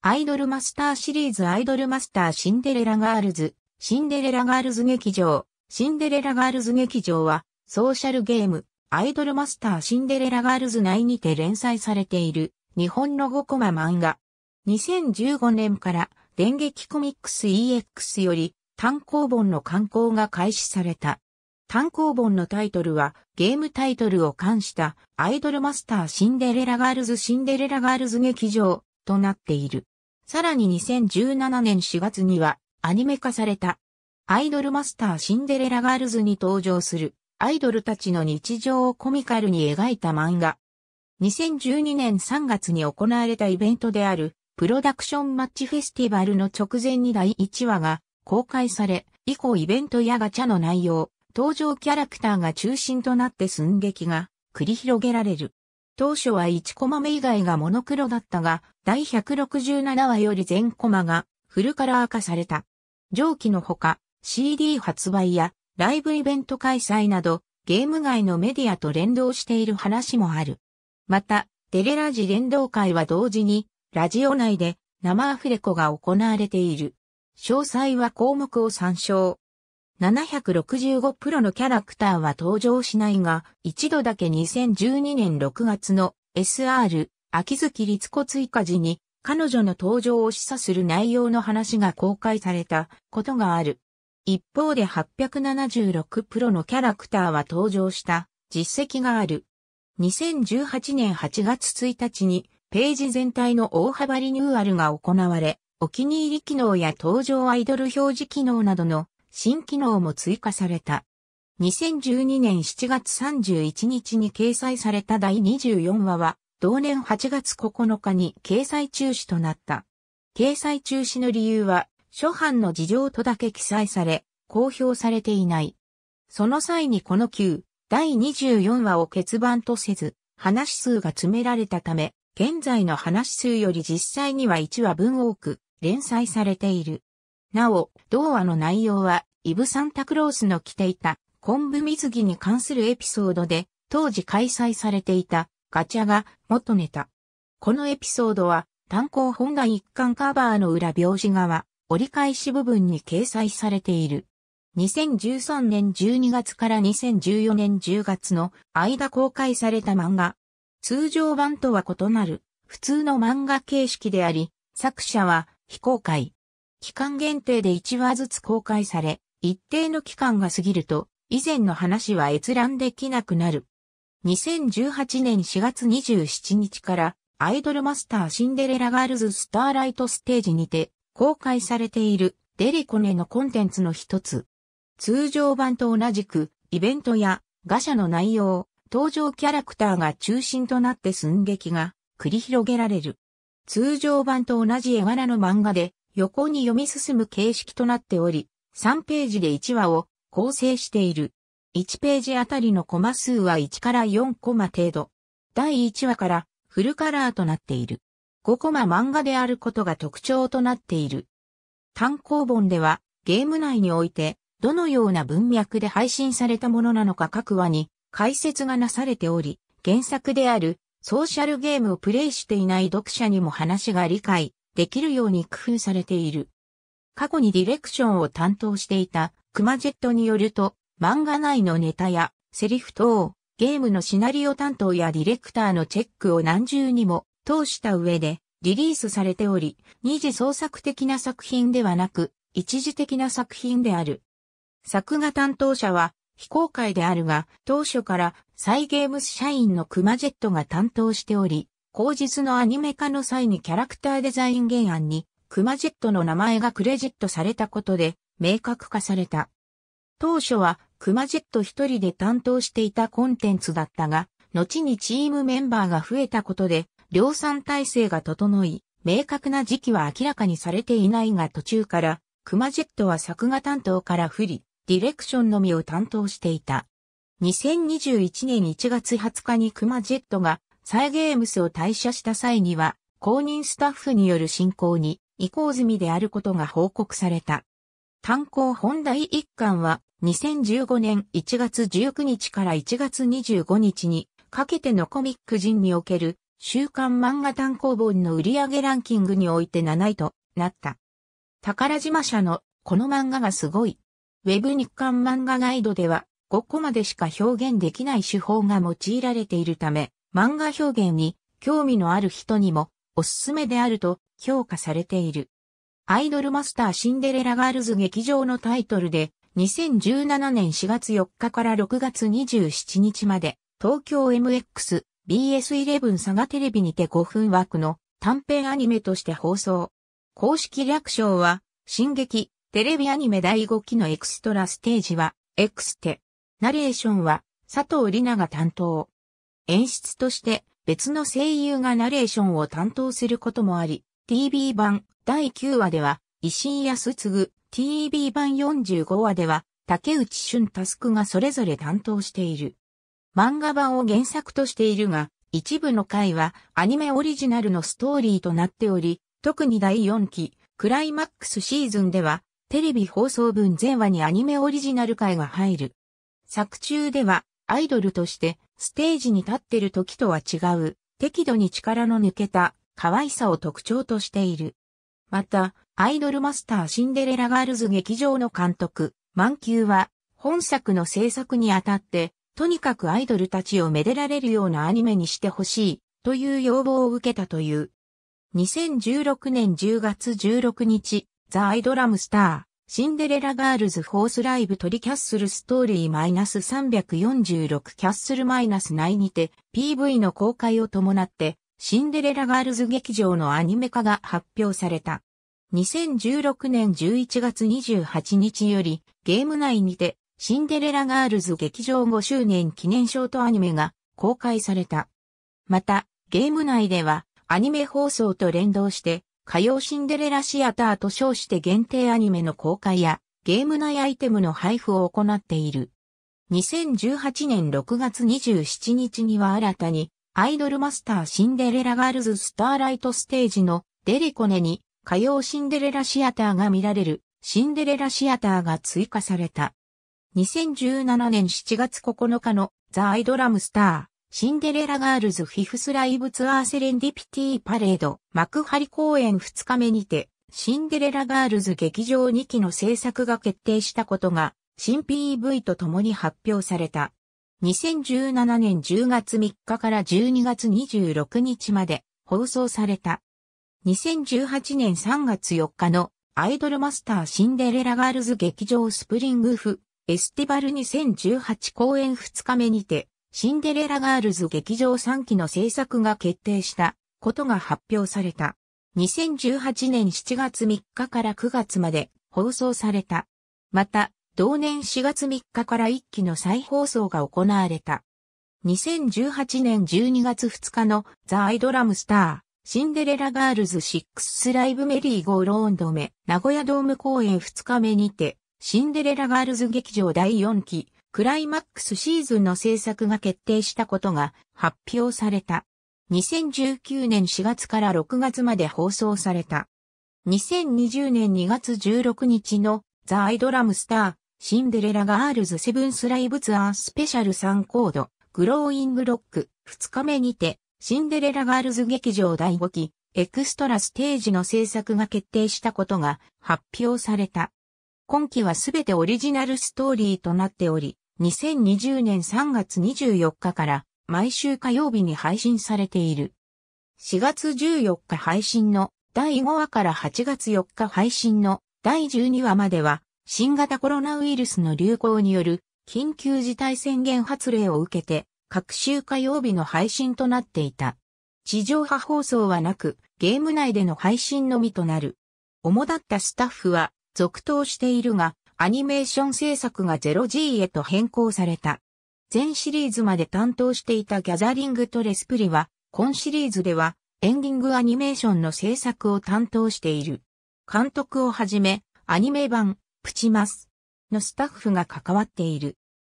アイドルマスターシリーズアイドルマスターシンデレラガールズ、シンデレラガールズ劇場、シンデレラガールズ劇場は、ソーシャルゲーム、アイドルマスターシンデレラガールズ内にて連載されている、日本の5コマ漫画。2015年から、電撃コミックス EX より、単行本の刊行が開始された。単行本のタイトルは、ゲームタイトルを冠した、アイドルマスターシンデレラガールズシンデレラガールズ劇場、となっている。さらに2017年4月にはアニメ化されたアイドルマスターシンデレラガールズに登場するアイドルたちの日常をコミカルに描いた漫画。2012年3月に行われたイベントであるプロダクションマッチフェスティバルの直前に第1話が公開され、以降イベントやガチャの内容、登場キャラクターが中心となって寸劇が繰り広げられる。当初は1コマ目以外がモノクロだったが、第167話より全コマがフルカラー化された。上記のほか、CD 発売やライブイベント開催など、ゲーム外のメディアと連動している話もある。また、デレラジ連動会は同時に、ラジオ内で生アフレコが行われている。詳細は項目を参照。765プロのキャラクターは登場しないが、一度だけ2012年6月の SR、秋月律子追加時に、彼女の登場を示唆する内容の話が公開されたことがある。一方で876プロのキャラクターは登場した実績がある。2018年8月1日にページ全体の大幅リニューアルが行われ、お気に入り機能や登場アイドル表示機能などの新機能も追加された。2012年7月31日に掲載された第24話は、同年8月9日に掲載中止となった。掲載中止の理由は、初版の事情とだけ記載され、公表されていない。その際にこの9、第24話を欠番とせず、話数が詰められたため、現在の話数より実際には1話分多く連載されている。なお、同話の内容はイブ・サンタクロースの着ていた昆布水着に関するエピソードで、当時開催されていたガチャが元ネタ。このエピソードは単行本が一巻カバーの裏表紙側、折り返し部分に掲載されている。2013年12月から2014年10月の間公開された漫画。通常版とは異なる普通の漫画形式であり、作者は非公開。期間限定で1話ずつ公開され、一定の期間が過ぎると、以前の話は閲覧できなくなる。2018年4月27日から、アイドルマスターシンデレラガールズスターライトステージにて、公開されているデリコネのコンテンツの一つ。通常版と同じく、イベントや、ガシャの内容、登場キャラクターが中心となって寸劇が繰り広げられる。通常版と同じ絵柄の漫画で横に読み進む形式となっており、3ページで1話を構成している。1ページあたりのコマ数は1から4コマ程度。第1話からフルカラーとなっている。5コマ漫画であることが特徴となっている。単行本ではゲーム内においてどのような文脈で配信されたものなのか各話に解説がなされており、原作であるソーシャルゲームをプレイしていない読者にも話が理解できるように工夫されている。過去にディレクションを担当していたクマジェットによると、漫画内のネタやセリフ等、ゲームのシナリオ担当やディレクターのチェックを何重にも通した上でリリースされており、二次創作的な作品ではなく、一時的な作品である。作画担当者は非公開であるが、当初からサイゲームス社員のクマジェットが担当しており、後日のアニメ化の際にキャラクターデザイン原案にクマジェットの名前がクレジットされたことで明確化された。当初はクマジェット一人で担当していたコンテンツだったが、後にチームメンバーが増えたことで量産体制が整い、明確な時期は明らかにされていないが途中からクマジェットは作画担当から不利、ディレクションのみを担当していた。2021年1月20日にクマジェットがサイゲームスを退社した際には、公認スタッフによる進行に移行済みであることが報告された。炭鉱本題一巻は2015年1月19日から1月25日にかけてのコミック人における週刊漫画単行本の売上ランキングにおいて7位となった。宝島社のこの漫画がすごい。ウェブ日刊漫画ガイドでは5個までしか表現できない手法が用いられているため、漫画表現に興味のある人にもおすすめであると評価されている。アイドルマスターシンデレラガールズ劇場のタイトルで、2017年4月4日から6月27日まで、東京 MX、BS11 佐賀テレビにて5分枠の短編アニメとして放送。公式略称は、進撃、テレビアニメ第5期のエクストラステージは、エクステ。ナレーションは、佐藤里奈が担当。演出として、別の声優がナレーションを担当することもあり、TV 版第9話では、石井康次、TV 版45話では、竹内俊タスクがそれぞれ担当している。漫画版を原作としているが、一部の回はアニメオリジナルのストーリーとなっており、特に第4期、クライマックスシーズンでは、テレビ放送分全話にアニメオリジナル回が入る。作中では、アイドルとして、ステージに立ってる時とは違う、適度に力の抜けた可愛さを特徴としている。また、アイドルマスターシンデレラガールズ劇場の監督、マンキューは、本作の制作にあたって、とにかくアイドルたちをめでられるようなアニメにしてほしい、という要望を受けたという。2016年10月16日、ザ・アイドラムスター、シンデレラガールズ・フォースライブ・トリキャッスル・ストーリー・マイナス346キャッスル・マイナス内にて、PV の公開を伴って、シンデレラガールズ劇場のアニメ化が発表された。2016年11月28日よりゲーム内にてシンデレラガールズ劇場5周年記念ショートアニメが公開された。また、ゲーム内ではアニメ放送と連動して火曜シンデレラシアターと称して限定アニメの公開やゲーム内アイテムの配布を行っている。2018年6月27日には新たにアイドルマスターシンデレラガールズスターライトステージのデレコネに火曜シンデレラシアターが見られるシンデレラシアターが追加された。2017年7月9日のザ・アイドラムスター、シンデレラガールズフィフスライブツアーセレンディピティパレード幕張公演2日目にて、シンデレラガールズ劇場2期の制作が決定したことが、新 PV と共に発表された。2017年10月3日から12月26日まで放送された。2018年3月4日のアイドルマスターシンデレラガールズ劇場スプリングフエスティバル2018公演2日目にてシンデレラガールズ劇場3期の制作が決定したことが発表された。2018年7月3日から9月まで放送された。また、同年4月3日から1期の再放送が行われた。2018年12月2日のザ・アイドラムスター、シンデレラガールズ6スライブメリーゴーローンドメ、名古屋ドーム公演2日目にて、シンデレラガールズ劇場第4期、クライマックスシーズンの制作が決定したことが発表された。2019年4月から6月まで放送された。2020年2月16日のザ・アイドラムスター、シンデレラガールズセブンスライブツアースペシャル3コード、グローイングロック、2日目にて、シンデレラガールズ劇場第5期、エクストラステージの制作が決定したことが発表された。今期はすべてオリジナルストーリーとなっており、2020年3月24日から毎週火曜日に配信されている。4月14日配信の第5話から8月4日配信の第12話までは新型コロナウイルスの流行による緊急事態宣言発令を受けて、各週火曜日の配信となっていた。地上波放送はなく、ゲーム内での配信のみとなる。主だったスタッフは続投しているが、アニメーション制作が 0G へと変更された。全シリーズまで担当していたギャザリングとレスプリは、今シリーズではエンディングアニメーションの制作を担当している。監督をはじめ、アニメ版、プますのスタッフが関わっている。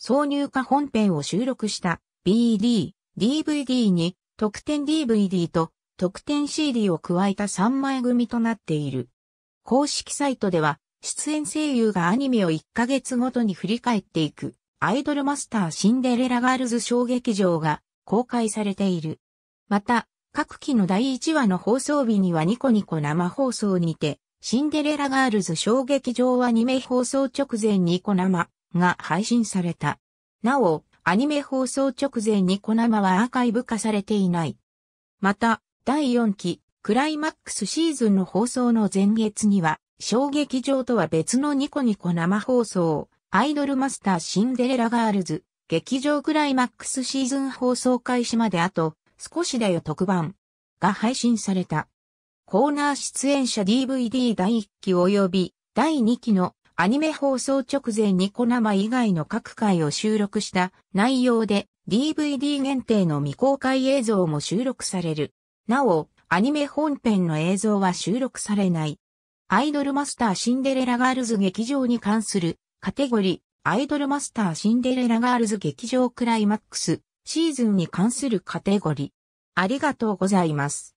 挿入歌本編を収録した BD、DVD に特典 DVD と特典 CD を加えた3枚組となっている。公式サイトでは出演声優がアニメを1ヶ月ごとに振り返っていくアイドルマスターシンデレラガールズ小劇場が公開されている。また、各期の第1話の放送日にはニコニコ生放送にて、シンデレラガールズ小劇場アニメ放送直前にコナマが配信された。なお、アニメ放送直前にコナマはアーカイブ化されていない。また、第4期、クライマックスシーズンの放送の前月には、小劇場とは別のニコニコ生放送、アイドルマスターシンデレラガールズ、劇場クライマックスシーズン放送開始まであと、少しだよ特番が配信された。コーナー出演者 DVD 第1期及び第2期のアニメ放送直前にコナマ以外の各回を収録した内容で DVD 限定の未公開映像も収録される。なお、アニメ本編の映像は収録されない。アイドルマスターシンデレラガールズ劇場に関するカテゴリー、アイドルマスターシンデレラガールズ劇場クライマックスシーズンに関するカテゴリー。ありがとうございます。